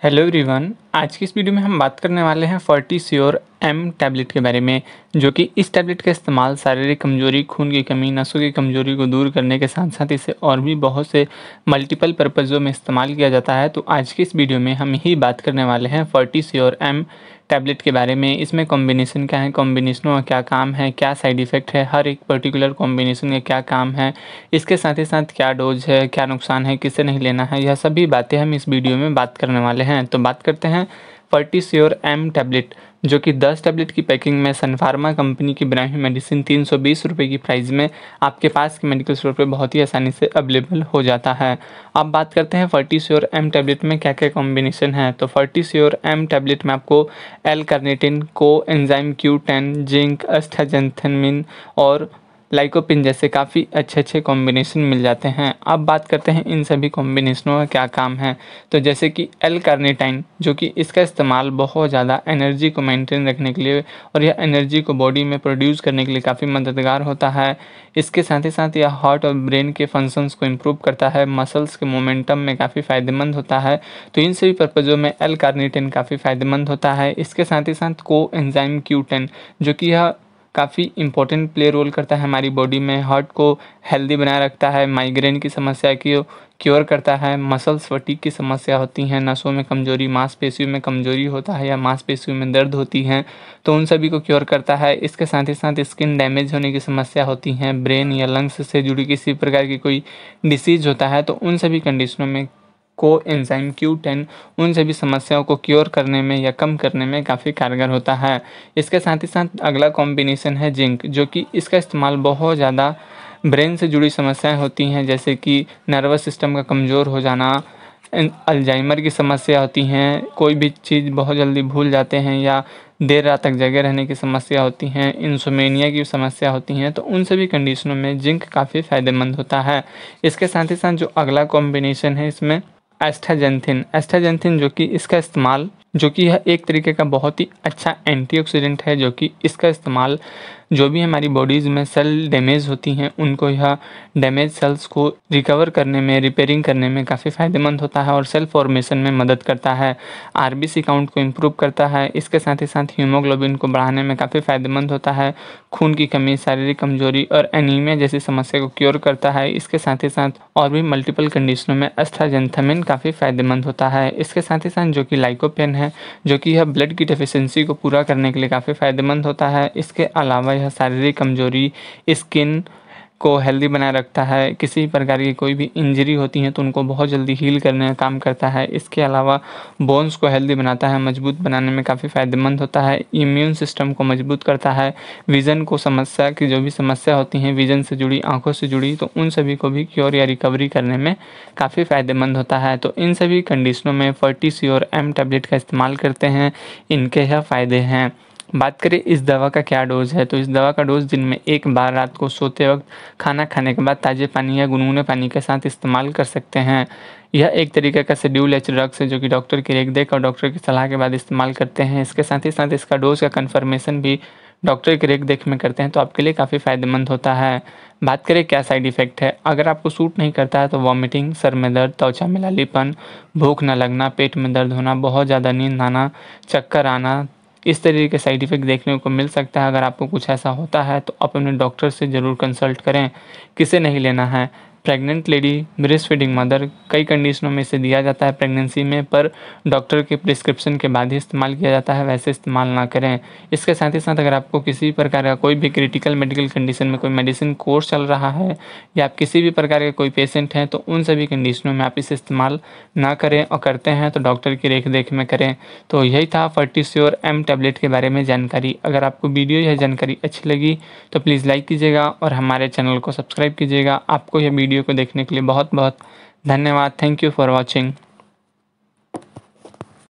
Hello everyone, आज की इस वीडियो में हम बात करने वाले हैं फर्टी स्योर एम टैबलेट के बारे में जो कि इस टैबलेट का इस्तेमाल शारीरिक कमजोरी खून की कमी नसों की कमजोरी को दूर करने के साथ साथ इसे और भी बहुत से मल्टीपल पर्पज़ों में इस्तेमाल किया जाता है तो आज की इस वीडियो में हम ही बात करने वाले हैं फर्टी स्योर एम टैबलेट के बारे में इसमें कॉम्बिनेशन क्या है कॉम्बिनेशनों का क्या काम है क्या साइड इफ़ेक्ट है हर एक पर्टिकुलर कॉम्बिनेशन का क्या काम है इसके साथ ही साथ क्या डोज है क्या नुकसान है किसे नहीं लेना है यह सभी बातें हम इस वीडियो में बात करने वाले हैं तो बात करते हैं फर्टिस्योर एम टैबलेट जो कि 10 टैबलेट की पैकिंग में सनफार्मा कंपनी की बनाई हुई मेडिसिन तीन सौ की प्राइस में आपके पास के मेडिकल स्टोर पर बहुत ही आसानी से अवेलेबल हो जाता है अब बात करते हैं फर्टिस्योर एम टैबलेट में क्या क्या कॉम्बिनेशन है तो फर्टिस्योर एम टैबलेट में आपको L carnitine coenzyme Q ten zinc अस्थाजेंथनमिन और लाइकोपिन जैसे काफ़ी अच्छे अच्छे कॉम्बिनेशन मिल जाते हैं अब बात करते हैं इन सभी कॉम्बिनेशनों का क्या काम है तो जैसे कि एल कार्निटाइन जो कि इसका इस्तेमाल बहुत ज़्यादा एनर्जी को मेंटेन रखने के लिए और यह एनर्जी को बॉडी में प्रोड्यूस करने के लिए काफ़ी मददगार होता है इसके साथ ही साथ यह हार्ट और ब्रेन के फंक्शंस को इम्प्रूव करता है मसल्स के मोमेंटम में काफ़ी फ़ायदेमंद होता है तो इन सभी पर्पज़ों में एल कार्निटाइन काफ़ी फ़ायदेमंद होता है इसके साथ ही साथ को एंजाइम क्यू जो कि यह काफ़ी इम्पोर्टेंट प्ले रोल करता है हमारी बॉडी में हार्ट को हेल्दी बनाए रखता है माइग्रेन की समस्या की क्योर करता है मसल्स फटीक की समस्या होती हैं नसों में कमजोरी मांसपेशियों में कमजोरी होता है या मांसपेशियों में दर्द होती हैं तो उन सभी को क्योर करता है इसके साथ ही साथ स्किन डैमेज होने की समस्या होती हैं ब्रेन या लंग्स से जुड़ी किसी प्रकार की कोई डिसीज होता है तो उन सभी कंडीशनों में को एंजाइम क्यू टेन उन सभी समस्याओं को क्योर करने में या कम करने में काफ़ी कारगर होता है इसके साथ ही साथ अगला कॉम्बिनेशन है जिंक जो कि इसका इस्तेमाल बहुत ज़्यादा ब्रेन से जुड़ी समस्याएं होती हैं जैसे कि नर्वस सिस्टम का कमज़ोर हो जाना अल्जाइमर की समस्या होती हैं कोई भी चीज़ बहुत जल्दी भूल जाते हैं या देर रात तक जगह रहने की समस्या होती हैं इंसोमेनिया की समस्या होती हैं तो उन सभी कंडीशनों में जिंक काफ़ी फ़ायदेमंद होता है इसके साथ ही साथ जो अगला कॉम्बिनेशन है इसमें एस्थाजेंथिन एस्थाजेंथिन जो कि इसका इस्तेमाल जो कि यह एक तरीके का बहुत ही अच्छा एंटीऑक्सीडेंट है जो कि इसका इस्तेमाल जो भी हमारी बॉडीज़ में सेल डैमेज होती हैं उनको यह डैमेज सेल्स को रिकवर करने में रिपेयरिंग करने में काफ़ी फ़ायदेमंद होता है और सेल फॉर्मेशन में मदद करता है आर काउंट को इम्प्रूव करता है इसके साथ ही साथ हीमोग्लोबिन को बढ़ाने में काफ़ी फ़ायदेमंद होता है खून की कमी शारीरिक कमजोरी और एनीमिया जैसी समस्या को क्योर करता है इसके साथ ही साथ और भी मल्टीपल कंडीशनों में अस्थाजेंथमिन काफ़ी फ़ायदेमंद होता है इसके साथ ही साथ जो कि लाइकोपेन है जो कि यह ब्लड की डिफिशेंसी को पूरा करने के लिए काफ़ी फ़ायदेमंद होता है इसके अलावा यह शारीरिक कमजोरी स्किन को हेल्दी बनाए रखता है किसी प्रकार की कोई भी इंजरी होती है तो उनको बहुत जल्दी हील करने का काम करता है इसके अलावा बोन्स को हेल्दी बनाता है मजबूत बनाने में काफ़ी फ़ायदेमंद होता है इम्यून सिस्टम को मजबूत करता है विज़न को समस्या की जो भी समस्या होती हैं विज़न से जुड़ी आँखों से जुड़ी तो उन सभी को भी क्योर या रिकवरी करने में काफ़ी फ़ायदेमंद होता है तो इन सभी कंडीशनों में फर्टी सी और एम टैबलेट का इस्तेमाल करते हैं इनके यह फ़ायदे हैं बात करें इस दवा का क्या डोज़ है तो इस दवा का डोज़ दिन में एक बार रात को सोते वक्त खाना खाने के बाद ताज़े पानी या गुनगुने पानी के साथ इस्तेमाल कर सकते हैं यह एक तरीके का शेड्यूल एच ड्रग्स है जो कि डॉक्टर की देख और डॉक्टर की सलाह के बाद इस्तेमाल करते हैं इसके साथ ही साथ इसका डोज़ का कन्फर्मेशन भी डॉक्टर की रेख देख में करते हैं तो आपके लिए काफ़ी फ़ायदेमंद होता है बात करें क्या साइड इफ़ेक्ट है अगर आपको सूट नहीं करता है तो वॉमिटिंग सर में दर्द त्वचा में लालीपन भूख न लगना पेट में दर्द होना बहुत ज़्यादा नींद आना चक्कर आना इस तरीके के साइड इफ़ेक्ट देखने को मिल सकता है अगर आपको कुछ ऐसा होता है तो आप अपने डॉक्टर से ज़रूर कंसल्ट करें किसे नहीं लेना है pregnant lady breast feeding mother कई कंडीशनों में इसे दिया जाता है प्रेगनेंसी में पर डॉक्टर के प्रिस्क्रिप्शन के बाद ही इस्तेमाल किया जाता है वैसे इस्तेमाल ना करें इसके साथ ही साथ अगर आपको किसी प्रकार का कोई भी क्रिटिकल मेडिकल कंडीशन में कोई मेडिसिन कोर्स चल रहा है या आप किसी भी प्रकार के कोई पेशेंट हैं तो उन सभी कंडीशनों में आप इसे इस्तेमाल ना करें और करते हैं तो डॉक्टर की रेख देख में करें तो यही था फर्टिस्योर एम टैबलेट के बारे में जानकारी अगर आपको वीडियो यह जानकारी अच्छी लगी तो प्लीज़ लाइक कीजिएगा और हमारे चैनल को सब्सक्राइब कीजिएगा आपको यह वीडियो वीडियो को देखने के लिए बहुत बहुत धन्यवाद थैंक यू फॉर वॉचिंग